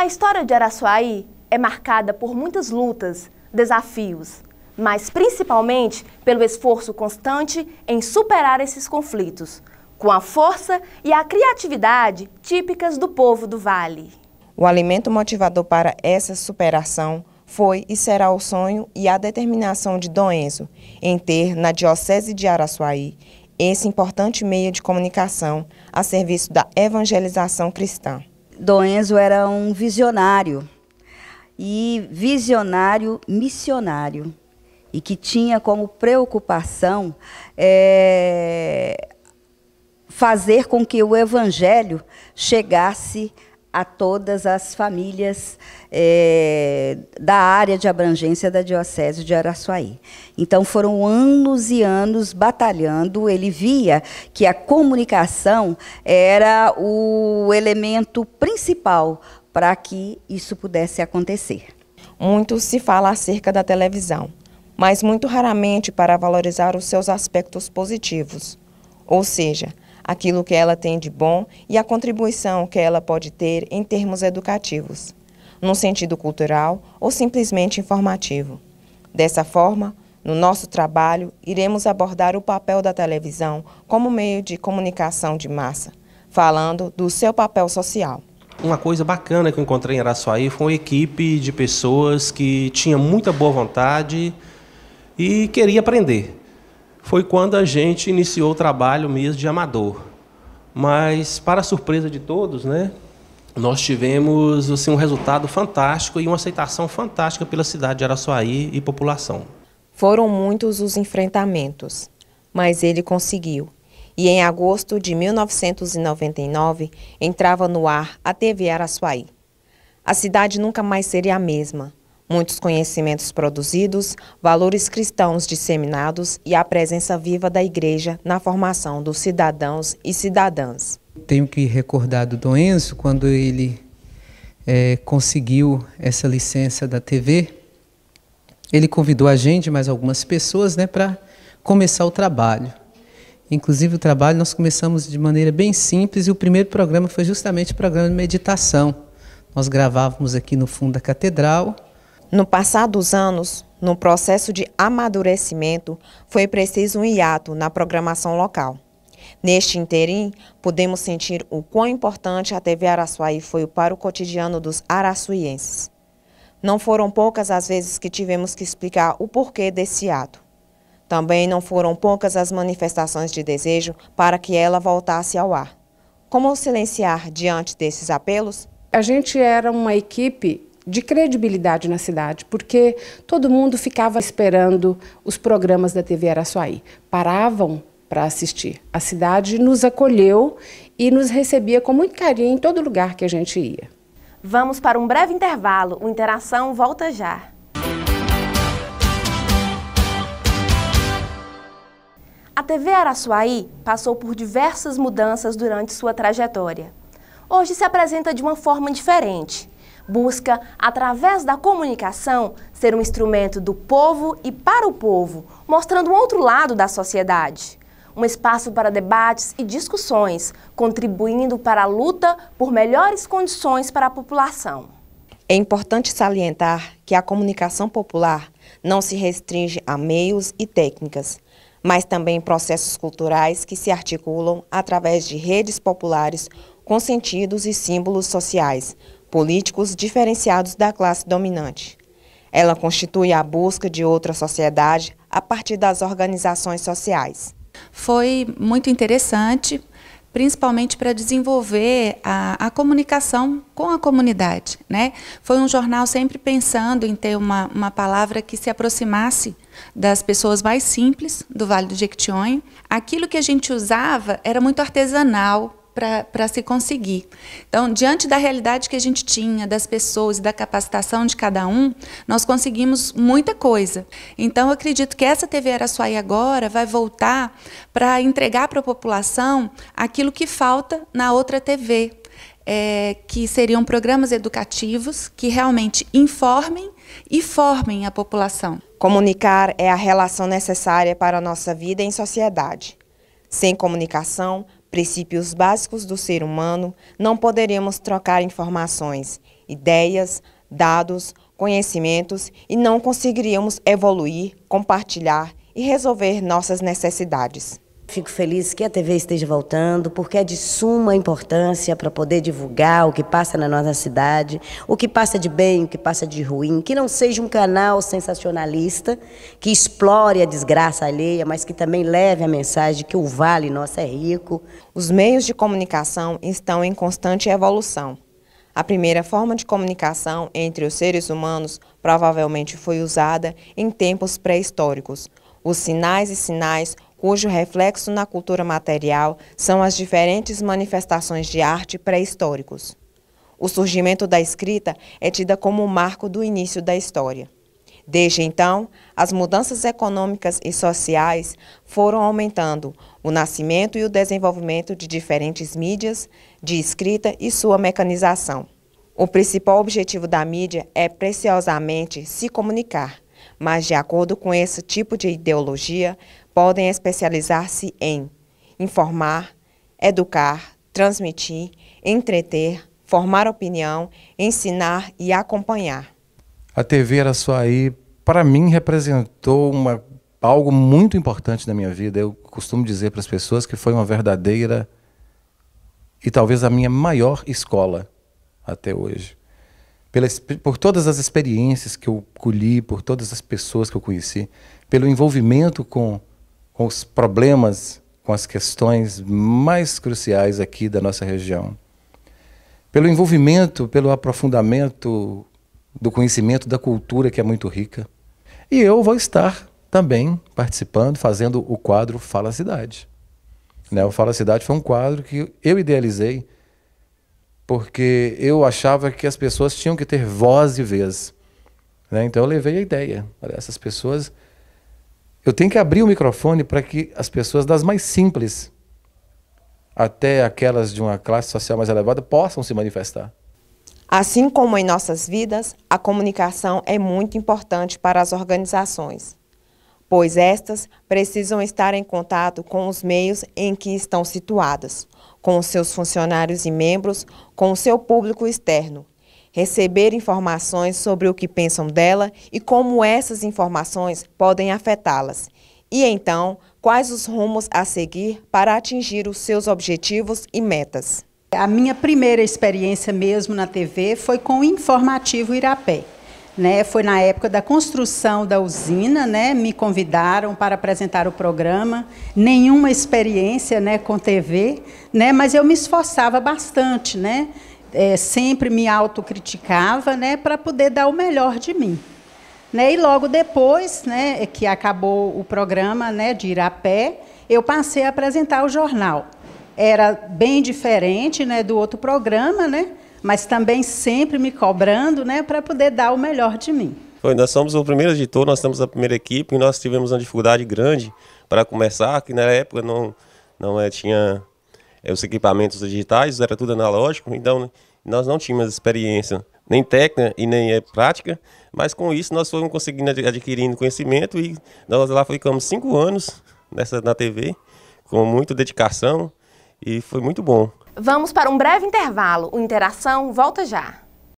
A história de Araçuaí é marcada por muitas lutas, desafios, mas principalmente pelo esforço constante em superar esses conflitos, com a força e a criatividade típicas do povo do Vale. O alimento motivador para essa superação foi e será o sonho e a determinação de Dom Enzo em ter, na Diocese de Araçuaí, esse importante meio de comunicação a serviço da evangelização cristã. Dom Enzo era um visionário e visionário missionário e que tinha como preocupação é, fazer com que o evangelho chegasse a todas as famílias é, da área de abrangência da Diocese de Araçuaí. Então, foram anos e anos batalhando. Ele via que a comunicação era o elemento principal para que isso pudesse acontecer. Muito se fala acerca da televisão, mas muito raramente para valorizar os seus aspectos positivos. Ou seja, aquilo que ela tem de bom e a contribuição que ela pode ter em termos educativos, num sentido cultural ou simplesmente informativo. Dessa forma, no nosso trabalho, iremos abordar o papel da televisão como meio de comunicação de massa, falando do seu papel social. Uma coisa bacana que eu encontrei em Araçuaí foi uma equipe de pessoas que tinha muita boa vontade e queria aprender foi quando a gente iniciou o trabalho mesmo de amador. Mas, para surpresa de todos, né, nós tivemos assim, um resultado fantástico e uma aceitação fantástica pela cidade de Araçuaí e população. Foram muitos os enfrentamentos, mas ele conseguiu. E em agosto de 1999, entrava no ar a TV Araçuaí. A cidade nunca mais seria a mesma muitos conhecimentos produzidos, valores cristãos disseminados e a presença viva da igreja na formação dos cidadãos e cidadãs. Tenho que recordar do Dom Enzo, quando ele é, conseguiu essa licença da TV, ele convidou a gente, mais algumas pessoas, né, para começar o trabalho. Inclusive o trabalho nós começamos de maneira bem simples e o primeiro programa foi justamente o programa de meditação. Nós gravávamos aqui no fundo da catedral no passar dos anos, no processo de amadurecimento, foi preciso um hiato na programação local. Neste interim, podemos sentir o quão importante a TV Araçuaí foi para o cotidiano dos araçuienses. Não foram poucas as vezes que tivemos que explicar o porquê desse ato. Também não foram poucas as manifestações de desejo para que ela voltasse ao ar. Como silenciar diante desses apelos? A gente era uma equipe de credibilidade na cidade, porque todo mundo ficava esperando os programas da TV Araçuaí. Paravam para assistir. A cidade nos acolheu e nos recebia com muito carinho em todo lugar que a gente ia. Vamos para um breve intervalo. O Interação volta já. A TV Araçuaí passou por diversas mudanças durante sua trajetória. Hoje se apresenta de uma forma diferente busca, através da comunicação, ser um instrumento do povo e para o povo, mostrando um outro lado da sociedade. Um espaço para debates e discussões, contribuindo para a luta por melhores condições para a população. É importante salientar que a comunicação popular não se restringe a meios e técnicas, mas também processos culturais que se articulam através de redes populares com sentidos e símbolos sociais, políticos diferenciados da classe dominante. Ela constitui a busca de outra sociedade a partir das organizações sociais. Foi muito interessante, principalmente para desenvolver a, a, comunicação com a comunidade. Né? Foi um jornal sempre pensando em ter uma, uma palavra que se aproximasse das pessoas mais simples do Vale do Jequitinhonha. Aquilo que a gente usava era muito artesanal, para se conseguir. Então, diante da realidade que a gente tinha, das pessoas e da capacitação de cada um, nós conseguimos muita coisa. Então, eu acredito que essa TV e agora vai voltar para entregar para a população aquilo que falta na outra TV. É, que seriam programas educativos que realmente informem e formem a população. Comunicar é a relação necessária para a nossa vida em sociedade. Sem comunicação, princípios básicos do ser humano, não poderemos trocar informações, ideias, dados, conhecimentos e não conseguiríamos evoluir, compartilhar e resolver nossas necessidades. Fico feliz que a TV esteja voltando, porque é de suma importância para poder divulgar o que passa na nossa cidade, o que passa de bem, o que passa de ruim, que não seja um canal sensacionalista, que explore a desgraça alheia, mas que também leve a mensagem que o vale nosso é rico. Os meios de comunicação estão em constante evolução. A primeira forma de comunicação entre os seres humanos provavelmente foi usada em tempos pré-históricos. Os sinais e sinais cujo reflexo na cultura material são as diferentes manifestações de arte pré-históricos. O surgimento da escrita é tida como o marco do início da história. Desde então, as mudanças econômicas e sociais foram aumentando o nascimento e o desenvolvimento de diferentes mídias, de escrita e sua mecanização. O principal objetivo da mídia é preciosamente se comunicar, mas, de acordo com esse tipo de ideologia, podem especializar-se em informar, educar, transmitir, entreter, formar opinião, ensinar e acompanhar. A TV era aí para mim, representou uma, algo muito importante na minha vida. Eu costumo dizer para as pessoas que foi uma verdadeira e talvez a minha maior escola até hoje pela, por todas as experiências que eu colhi, por todas as pessoas que eu conheci, pelo envolvimento com, com os problemas, com as questões mais cruciais aqui da nossa região. Pelo envolvimento, pelo aprofundamento do conhecimento da cultura que é muito rica. E eu vou estar também participando, fazendo o quadro Fala Cidade. Né? O Fala Cidade foi um quadro que eu idealizei porque eu achava que as pessoas tinham que ter voz e vez. Né? Então eu levei a ideia. Olha, essas pessoas. Eu tenho que abrir o microfone para que as pessoas das mais simples até aquelas de uma classe social mais elevada possam se manifestar. Assim como em nossas vidas, a comunicação é muito importante para as organizações pois estas precisam estar em contato com os meios em que estão situadas, com os seus funcionários e membros, com o seu público externo. Receber informações sobre o que pensam dela e como essas informações podem afetá-las. E então, quais os rumos a seguir para atingir os seus objetivos e metas? A minha primeira experiência mesmo na TV foi com o Informativo Irapé. Né, foi na época da construção da usina, né, me convidaram para apresentar o programa, nenhuma experiência né, com TV, né, mas eu me esforçava bastante, né, é, sempre me autocriticava né, para poder dar o melhor de mim. Né, e logo depois né, que acabou o programa né, de ir a pé, eu passei a apresentar o jornal. Era bem diferente né, do outro programa, né? mas também sempre me cobrando né, para poder dar o melhor de mim. Foi, nós somos o primeiro editor, nós temos a primeira equipe e nós tivemos uma dificuldade grande para começar, que na época não, não é, tinha é, os equipamentos digitais, era tudo analógico, então nós não tínhamos experiência nem técnica e nem é prática, mas com isso nós fomos conseguindo adquirindo conhecimento e nós lá ficamos cinco anos nessa na TV com muita dedicação e foi muito bom. Vamos para um breve intervalo. O Interação volta já.